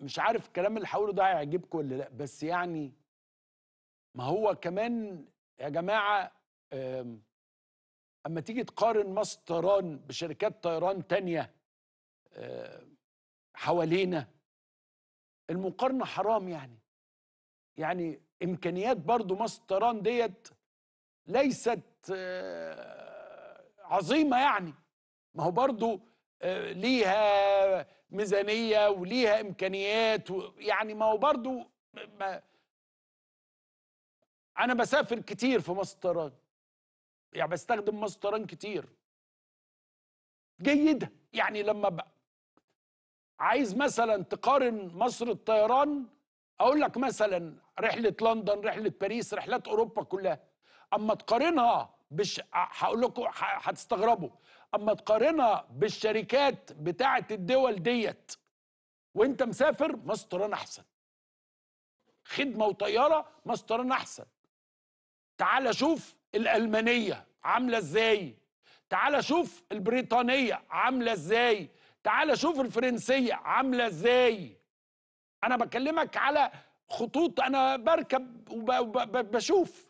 مش عارف الكلام اللي هقوله ده هيعجبكم ولا لا بس يعني ما هو كمان يا جماعه اما تيجي تقارن مصر طيران بشركات طيران تانية حوالينا المقارنه حرام يعني يعني امكانيات برضو مصر طيران ديت ليست آه، عظيمه يعني ما هو برضو ليها ميزانيه وليها امكانيات يعني ما هو برضو ما انا بسافر كتير في مصر طيران يعني بستخدم مصر طيران كتير جيده يعني لما بقى عايز مثلا تقارن مصر الطيران اقول لك مثلا رحله لندن رحله باريس رحلات اوروبا كلها اما تقارنها بش هقول لكم هتستغربوا اما تقارنها بالشركات بتاعه الدول ديت وانت مسافر مستران احسن خدمه وطياره مستران احسن تعال شوف الالمانيه عامله ازاي تعال شوف البريطانيه عامله ازاي تعال شوف الفرنسيه عامله ازاي انا بكلمك على خطوط انا بركب وبشوف